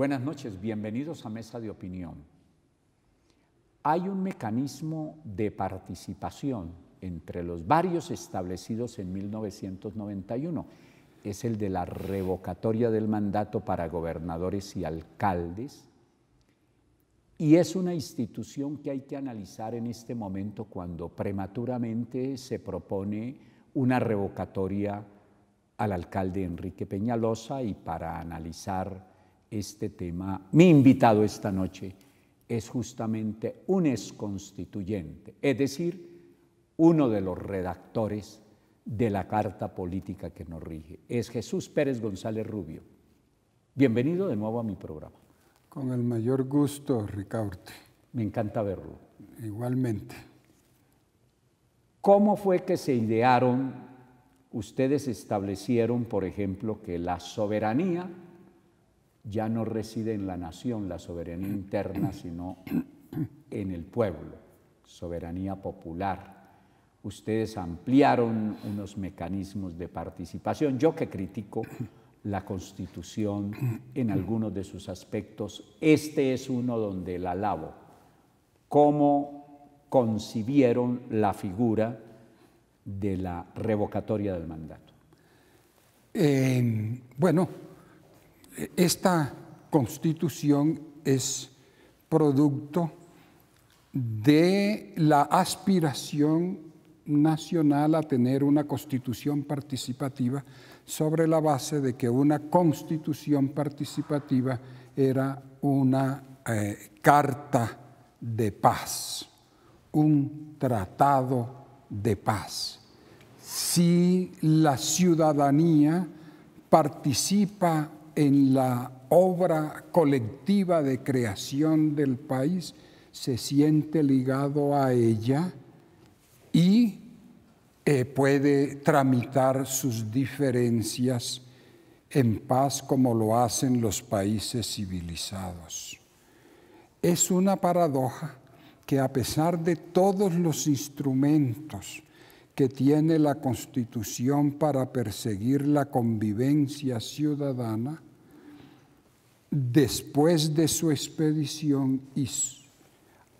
Buenas noches, bienvenidos a Mesa de Opinión. Hay un mecanismo de participación entre los varios establecidos en 1991. Es el de la revocatoria del mandato para gobernadores y alcaldes. Y es una institución que hay que analizar en este momento cuando prematuramente se propone una revocatoria al alcalde Enrique Peñalosa y para analizar este tema. Mi invitado esta noche es justamente un exconstituyente, es decir, uno de los redactores de la carta política que nos rige. Es Jesús Pérez González Rubio. Bienvenido de nuevo a mi programa. Con el mayor gusto, Ricaurte. Me encanta verlo. Igualmente. ¿Cómo fue que se idearon, ustedes establecieron, por ejemplo, que la soberanía ya no reside en la nación la soberanía interna, sino en el pueblo, soberanía popular. Ustedes ampliaron unos mecanismos de participación. Yo que critico la constitución en algunos de sus aspectos, este es uno donde la alabo. ¿Cómo concibieron la figura de la revocatoria del mandato? Eh, bueno, esta constitución es producto de la aspiración nacional a tener una constitución participativa sobre la base de que una constitución participativa era una eh, carta de paz, un tratado de paz. Si la ciudadanía participa en la obra colectiva de creación del país, se siente ligado a ella y eh, puede tramitar sus diferencias en paz como lo hacen los países civilizados. Es una paradoja que a pesar de todos los instrumentos que tiene la Constitución para perseguir la convivencia ciudadana, después de su expedición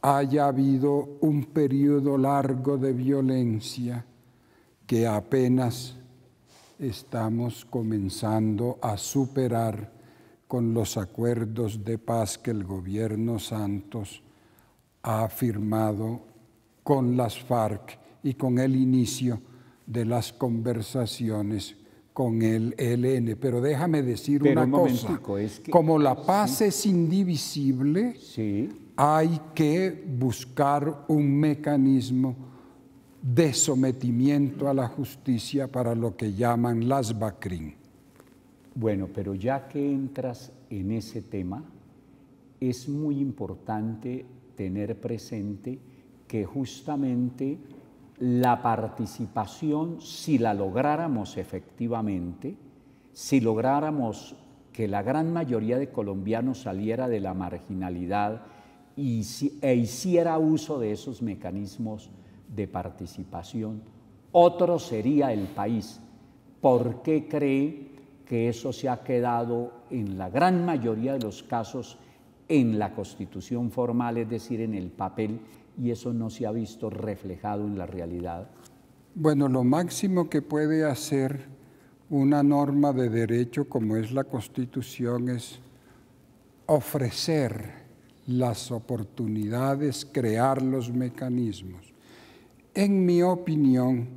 haya habido un periodo largo de violencia que apenas estamos comenzando a superar con los acuerdos de paz que el gobierno Santos ha firmado con las FARC y con el inicio de las conversaciones con el e LN, Pero déjame decir una cosa, como la paz es indivisible, hay que buscar un mecanismo de sometimiento a la justicia para lo que llaman las BACRIN. Bueno, pero ya que entras en ese tema, es muy importante tener presente que justamente la participación, si la lográramos efectivamente, si lográramos que la gran mayoría de colombianos saliera de la marginalidad y, e hiciera uso de esos mecanismos de participación, otro sería el país. ¿Por qué cree que eso se ha quedado en la gran mayoría de los casos en la constitución formal, es decir, en el papel, y eso no se ha visto reflejado en la realidad? Bueno, lo máximo que puede hacer una norma de derecho como es la Constitución es ofrecer las oportunidades, crear los mecanismos. En mi opinión,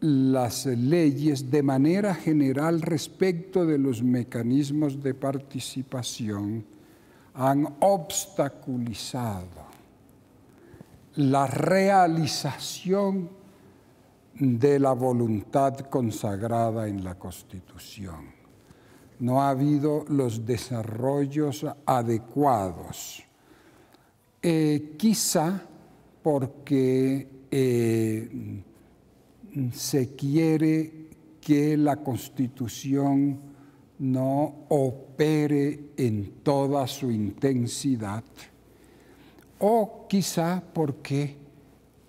las leyes de manera general respecto de los mecanismos de participación han obstaculizado la realización de la voluntad consagrada en la Constitución. No ha habido los desarrollos adecuados. Eh, quizá porque eh, se quiere que la Constitución no opere en toda su intensidad o quizá porque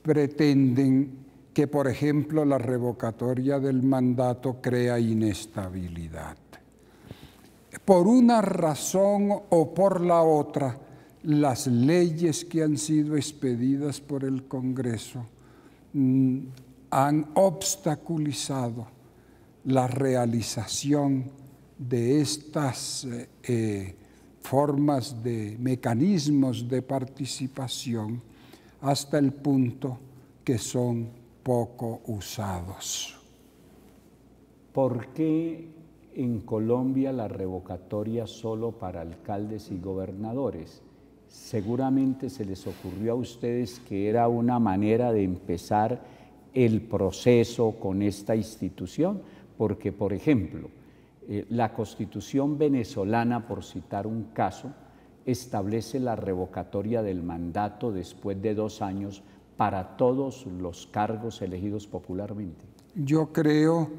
pretenden que, por ejemplo, la revocatoria del mandato crea inestabilidad. Por una razón o por la otra, las leyes que han sido expedidas por el Congreso mm, han obstaculizado la realización de estas eh, formas de mecanismos de participación hasta el punto que son poco usados. ¿Por qué en Colombia la revocatoria solo para alcaldes y gobernadores? Seguramente se les ocurrió a ustedes que era una manera de empezar el proceso con esta institución, porque por ejemplo, eh, la constitución venezolana, por citar un caso, establece la revocatoria del mandato después de dos años para todos los cargos elegidos popularmente. Yo creo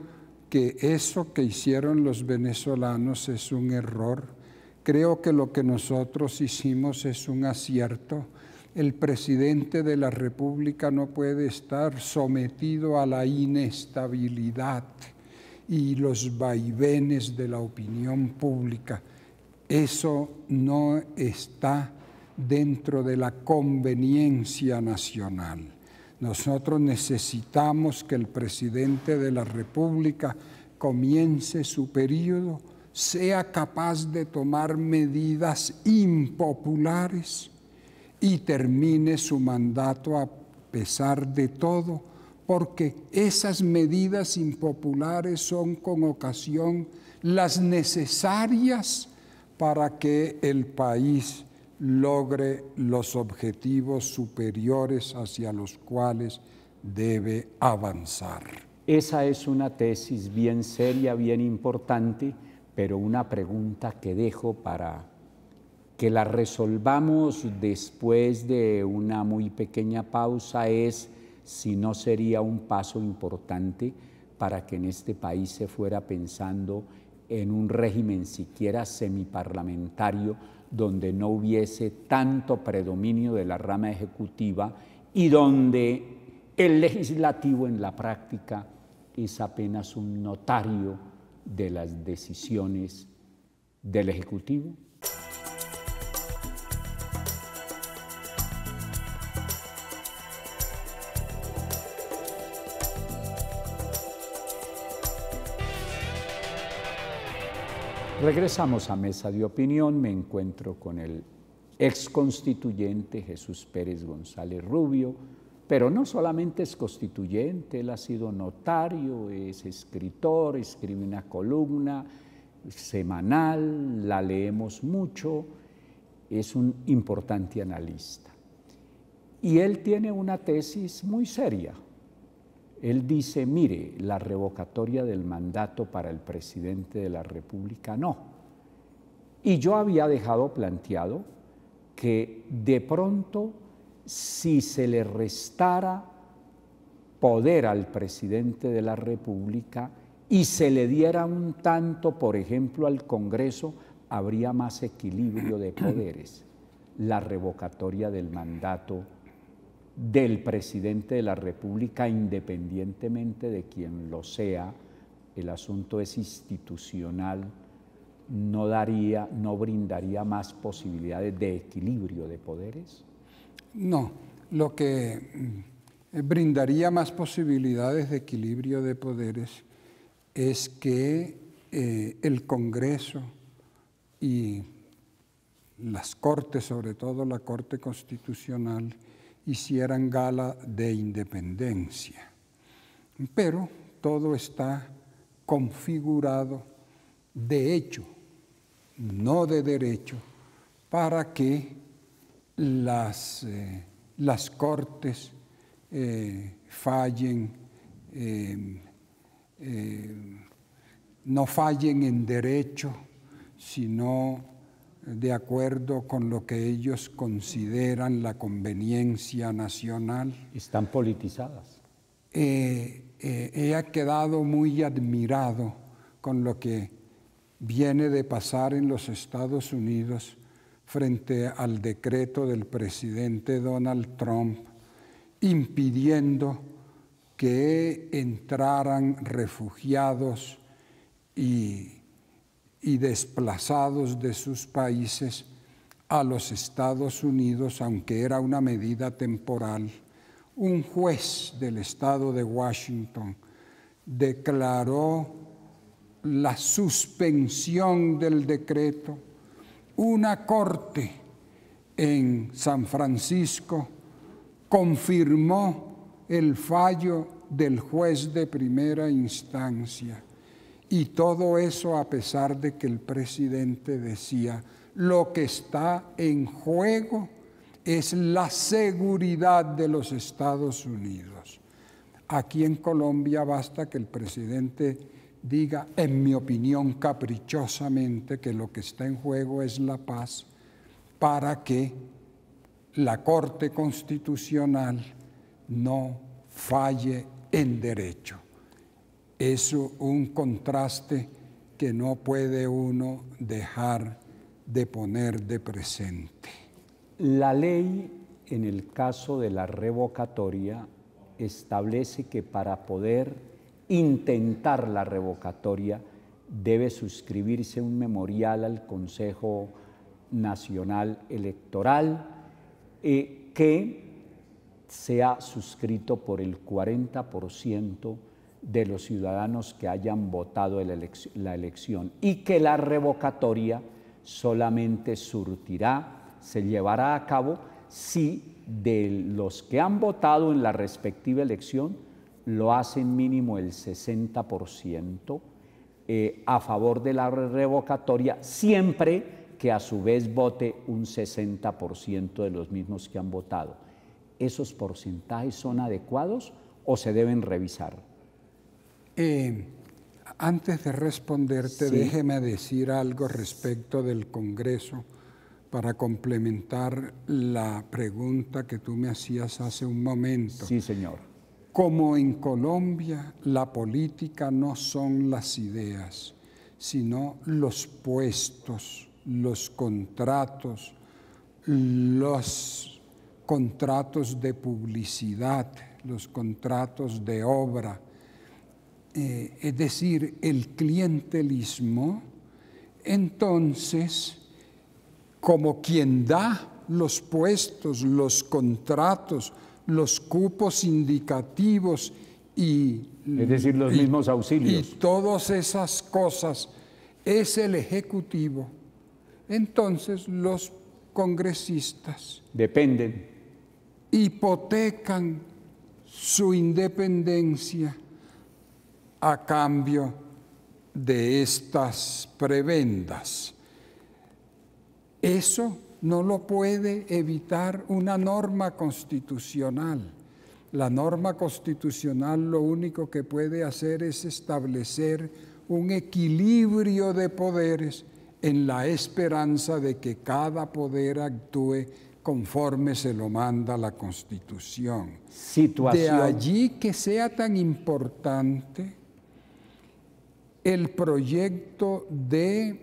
que eso que hicieron los venezolanos es un error. Creo que lo que nosotros hicimos es un acierto. El presidente de la República no puede estar sometido a la inestabilidad y los vaivenes de la opinión pública. Eso no está dentro de la conveniencia nacional. Nosotros necesitamos que el presidente de la República comience su periodo, sea capaz de tomar medidas impopulares y termine su mandato a pesar de todo porque esas medidas impopulares son con ocasión las necesarias para que el país logre los objetivos superiores hacia los cuales debe avanzar. Esa es una tesis bien seria, bien importante, pero una pregunta que dejo para que la resolvamos después de una muy pequeña pausa es si no sería un paso importante para que en este país se fuera pensando en un régimen siquiera semiparlamentario donde no hubiese tanto predominio de la rama ejecutiva y donde el legislativo en la práctica es apenas un notario de las decisiones del Ejecutivo Regresamos a mesa de opinión, me encuentro con el ex constituyente Jesús Pérez González Rubio, pero no solamente es constituyente, él ha sido notario, es escritor, escribe una columna semanal, la leemos mucho, es un importante analista. Y él tiene una tesis muy seria, él dice, mire, la revocatoria del mandato para el presidente de la República no. Y yo había dejado planteado que de pronto si se le restara poder al presidente de la República y se le diera un tanto, por ejemplo, al Congreso, habría más equilibrio de poderes. La revocatoria del mandato del presidente de la República, independientemente de quien lo sea, el asunto es institucional, no daría, no brindaría más posibilidades de equilibrio de poderes? No, lo que mm, brindaría más posibilidades de equilibrio de poderes es que eh, el Congreso y las Cortes, sobre todo la Corte Constitucional, hicieran gala de independencia. Pero todo está configurado de hecho, no de derecho, para que las, eh, las cortes eh, fallen, em, eh, no fallen en derecho, sino de acuerdo con lo que ellos consideran la conveniencia nacional. Están politizadas. Eh, eh, he quedado muy admirado con lo que viene de pasar en los Estados Unidos frente al decreto del presidente Donald Trump impidiendo que entraran refugiados y y desplazados de sus países a los Estados Unidos, aunque era una medida temporal, un juez del estado de Washington declaró la suspensión del decreto. Una corte en San Francisco confirmó el fallo del juez de primera instancia y todo eso a pesar de que el presidente decía, lo que está en juego es la seguridad de los Estados Unidos. Aquí en Colombia basta que el presidente diga, en mi opinión caprichosamente, que lo que está en juego es la paz, para que la Corte Constitucional no falle en derecho es un contraste que no puede uno dejar de poner de presente. La ley, en el caso de la revocatoria, establece que para poder intentar la revocatoria debe suscribirse un memorial al Consejo Nacional Electoral eh, que sea suscrito por el 40% de los ciudadanos que hayan votado la elección y que la revocatoria solamente surtirá, se llevará a cabo si de los que han votado en la respectiva elección lo hacen mínimo el 60% eh, a favor de la revocatoria, siempre que a su vez vote un 60% de los mismos que han votado. ¿Esos porcentajes son adecuados o se deben revisar? Eh, antes de responderte, déjeme decir algo respecto del Congreso para complementar la pregunta que tú me hacías hace un momento. Sí, señor. Como en Colombia, la política no son las ideas, sino los puestos, los contratos, los contratos de publicidad, los contratos de obra, eh, es decir, el clientelismo, entonces, como quien da los puestos, los contratos, los cupos indicativos y... Es decir, los mismos auxilios. Y todas esas cosas es el Ejecutivo. Entonces los congresistas... Dependen. Hipotecan su independencia a cambio de estas prebendas. Eso no lo puede evitar una norma constitucional. La norma constitucional lo único que puede hacer es establecer un equilibrio de poderes en la esperanza de que cada poder actúe conforme se lo manda la Constitución. De allí que sea tan importante el proyecto de,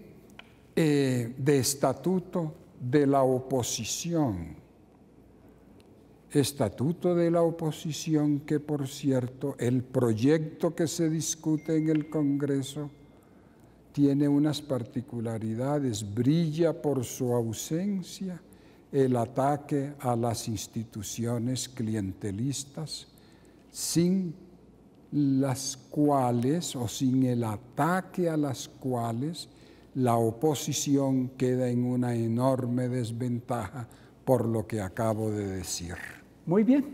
eh, de estatuto de la oposición. Estatuto de la oposición que, por cierto, el proyecto que se discute en el Congreso tiene unas particularidades, brilla por su ausencia el ataque a las instituciones clientelistas sin las cuales, o sin el ataque a las cuales, la oposición queda en una enorme desventaja por lo que acabo de decir. Muy bien,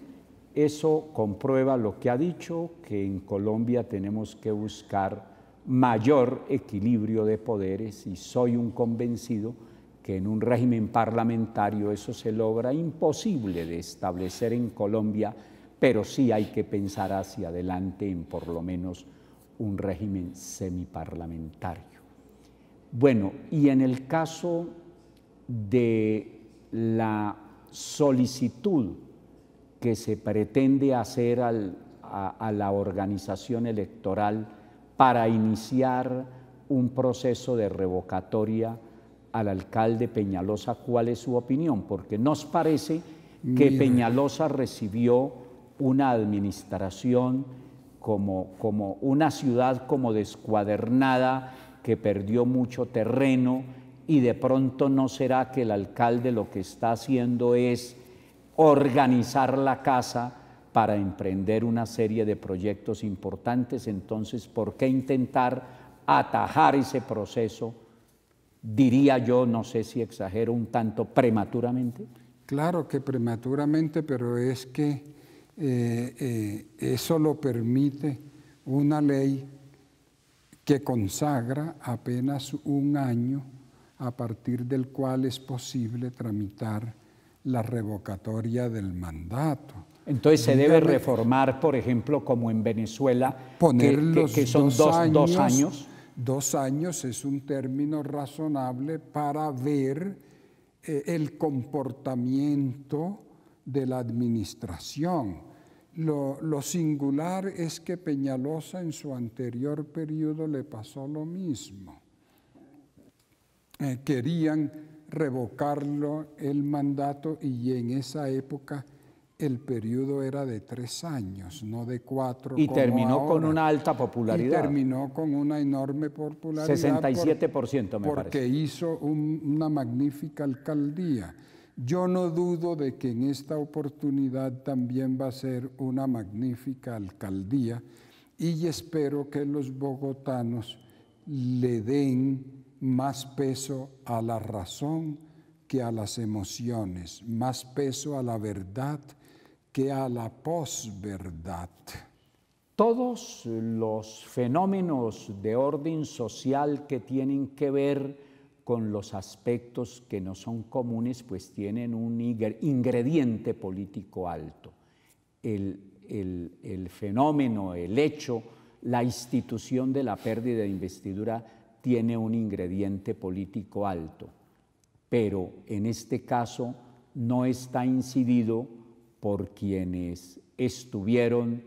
eso comprueba lo que ha dicho, que en Colombia tenemos que buscar mayor equilibrio de poderes y soy un convencido que en un régimen parlamentario eso se logra imposible de establecer en Colombia pero sí hay que pensar hacia adelante en por lo menos un régimen semiparlamentario. Bueno, y en el caso de la solicitud que se pretende hacer a, a la organización electoral para iniciar un proceso de revocatoria al alcalde Peñalosa, ¿cuál es su opinión? Porque nos parece que Peñalosa recibió una administración como, como una ciudad como descuadernada que perdió mucho terreno y de pronto no será que el alcalde lo que está haciendo es organizar la casa para emprender una serie de proyectos importantes, entonces ¿por qué intentar atajar ese proceso? Diría yo, no sé si exagero un tanto prematuramente. Claro que prematuramente, pero es que eh, eh, eso lo permite una ley que consagra apenas un año a partir del cual es posible tramitar la revocatoria del mandato. Entonces se debe reformar, por ejemplo, como en Venezuela, poner que, son dos, años, dos, años, es un término razonable para ver eh, el comportamiento de la administración. Lo, singular es que Peñalosa en su anterior periodo le pasó lo mismo. Eh, querían revocarlo el mandato y en esa época el periodo era de tres años, no de cuatro. Y terminó con una alta popularidad. Y terminó con una enorme popularidad. 67% porque hizo una magnífica alcaldía. Yo no dudo de que en esta oportunidad también va a ser una magnífica alcaldía y espero que los bogotanos le den más peso a la razón que a las emociones, más peso a la verdad que a la posverdad. Todos los fenómenos de orden social que tienen que ver con los aspectos que no son comunes, pues tienen un ingrediente político alto. El, fenómeno, el hecho, la institución de la pérdida de investidura tiene un ingrediente político alto, pero en este caso no está incidido por quienes estuvieron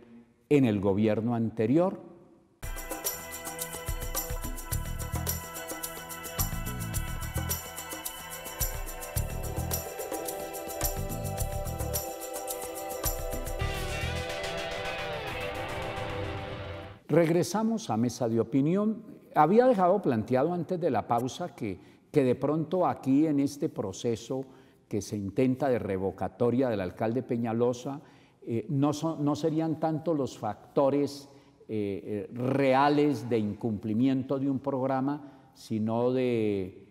en el gobierno anterior Regresamos a mesa de opinión. Había dejado planteado antes de la pausa que, que de pronto aquí en este proceso que se intenta de revocatoria del alcalde Peñalosa, eh, no, no, serían tanto los factores eh, eh, reales de incumplimiento de un programa, sino de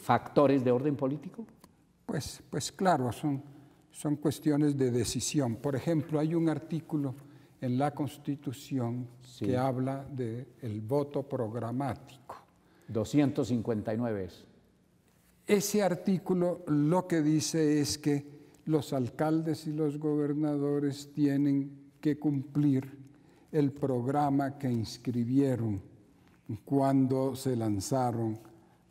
factores de orden político? Pues, pues claro, son, son cuestiones de decisión. Por ejemplo, hay un artículo en la Constitución que habla del voto programático. 259 es. Ese artículo lo que dice es que los alcaldes y los gobernadores tienen que cumplir el programa que inscribieron cuando se lanzaron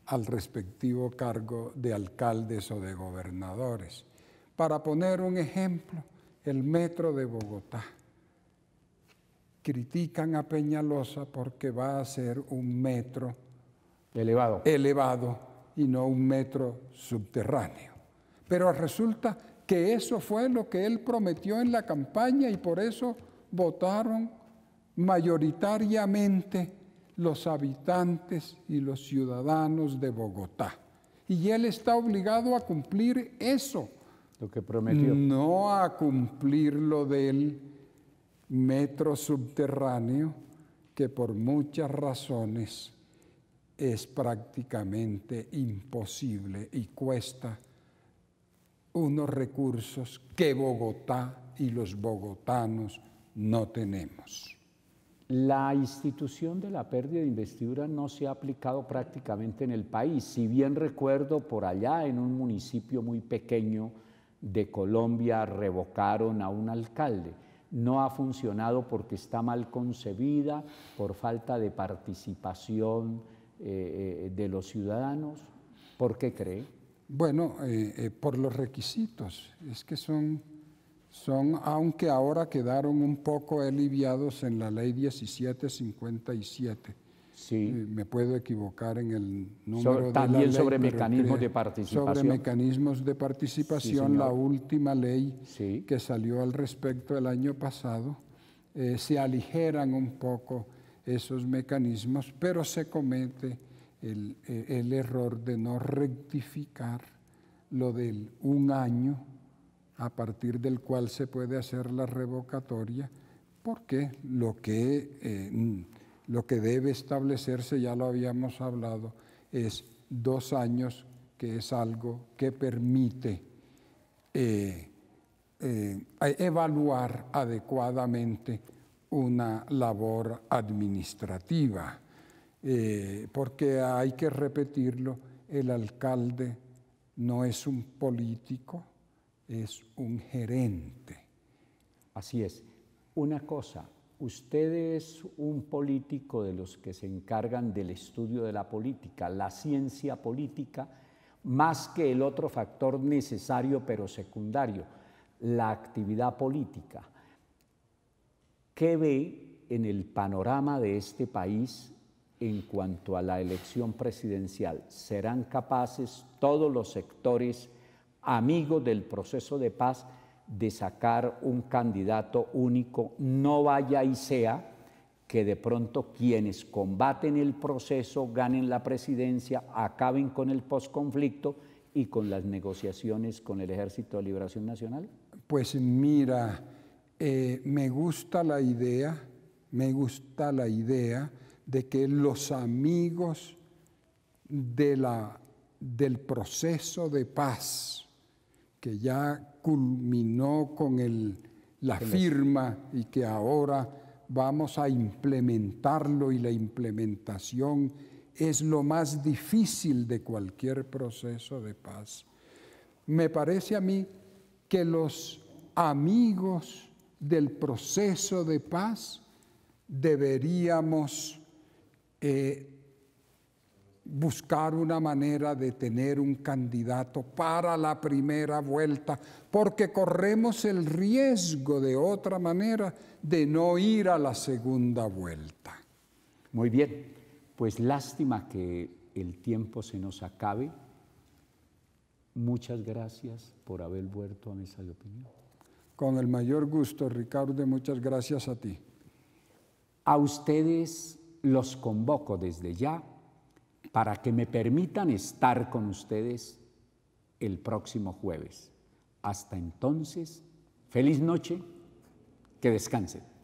al respectivo cargo de alcaldes o de gobernadores. Para poner un ejemplo, el metro de Bogotá critican a Peñalosa porque va a ser un metro elevado. elevado y no un metro subterráneo. Pero resulta que eso fue lo que él prometió en la campaña y por eso votaron mayoritariamente los habitantes y los ciudadanos de Bogotá. Y él está obligado a cumplir eso. Lo que prometió. No a cumplir lo de él metro subterráneo que por muchas razones es prácticamente imposible y cuesta unos recursos que Bogotá y los bogotanos no tenemos. La institución de la pérdida de investidura no se ha aplicado prácticamente en el país. Si bien recuerdo por allá en un municipio muy pequeño de Colombia revocaron a un alcalde no ha funcionado porque está mal concebida, por falta de participación eh, eh, de los ciudadanos? ¿Por qué cree? Bueno, eh, por los requisitos. Es que son, son, aunque ahora quedaron un poco aliviados en la ley 1757 Sí. Eh, me puedo equivocar en el número También sobre mecanismos de participación. Sobre mecanismos de participación, la última ley que salió al respecto el año pasado, eh, se aligeran un poco esos mecanismos, pero se comete el, eh, el error de no rectificar lo del un año a partir del cual se puede hacer la revocatoria, porque lo que lo que debe establecerse, ya lo habíamos hablado, es dos años, que es algo que permite eh, eh, e-, evaluar adecuadamente una labor administrativa, eh, porque hay que repetirlo, el alcalde no es un político, es un gerente. Así es. Una cosa, usted es un político de los que se encargan del estudio de la política, la ciencia política, más que el otro factor necesario pero secundario, la actividad política. ¿Qué ve en el panorama de este país en cuanto a la elección presidencial? ¿Serán capaces todos los sectores amigos del proceso de paz? de sacar un candidato único, no vaya y sea que de pronto quienes combaten el proceso ganen la presidencia, acaben con el posconflicto y con las negociaciones con el Ejército de Liberación Nacional? Pues mira, eh, me gusta la idea, me gusta la idea de que los amigos de del proceso de paz, que ya culminó con la firma y que ahora vamos a implementarlo y la implementación es lo más difícil de cualquier proceso de paz. Me parece a mí que los amigos del proceso de paz deberíamos eh, buscar una manera de tener un candidato para la primera vuelta, porque corremos el riesgo de otra manera de no ir a la segunda vuelta. Muy bien, pues lástima que el tiempo se nos acabe. Muchas gracias por haber vuelto a Mesa de Opinión. Con el mayor gusto, Ricardo, muchas gracias a ti. A ustedes los convoco desde ya para que me permitan estar con ustedes el próximo jueves. Hasta entonces, feliz noche, que descansen.